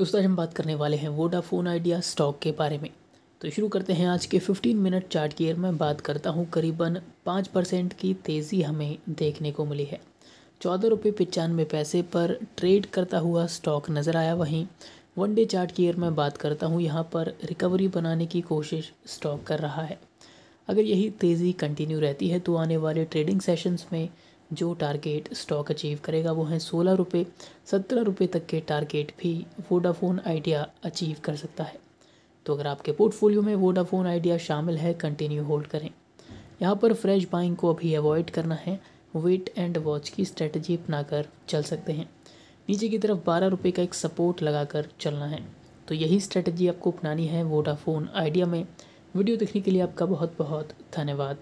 दोस्तों आज हम बात करने वाले हैं वोडाफोन आइडिया स्टॉक के बारे में तो शुरू करते हैं आज के 15 मिनट चार्ट की मैं बात करता हूँ करीबन पाँच परसेंट की तेज़ी हमें देखने को मिली है चौदह रुपये पचानवे पैसे पर ट्रेड करता हुआ स्टॉक नज़र आया वहीं वन डे चार्ट की मैं बात करता हूँ यहाँ पर रिकवरी बनाने की कोशिश स्टॉक कर रहा है अगर यही तेज़ी कंटिन्यू रहती है तो आने वाले ट्रेडिंग सेशंस में जो टारगेट स्टॉक अचीव करेगा वो है सोलह रुपये सत्रह रुपये तक के टारगेट भी वोडाफोन आइडिया अचीव कर सकता है तो अगर आपके पोर्टफोलियो में वोडाफोन आइडिया शामिल है कंटिन्यू होल्ड करें यहाँ पर फ्रेश बाइंग को अभी अवॉइड करना है वेट एंड वॉच की स्ट्रेटजी अपनाकर चल सकते हैं नीचे की तरफ बारह रुपये का एक सपोर्ट लगाकर चलना है तो यही स्ट्रेटजी आपको अपनानी है वोडाफोन आइडिया में वीडियो देखने के लिए आपका बहुत बहुत धन्यवाद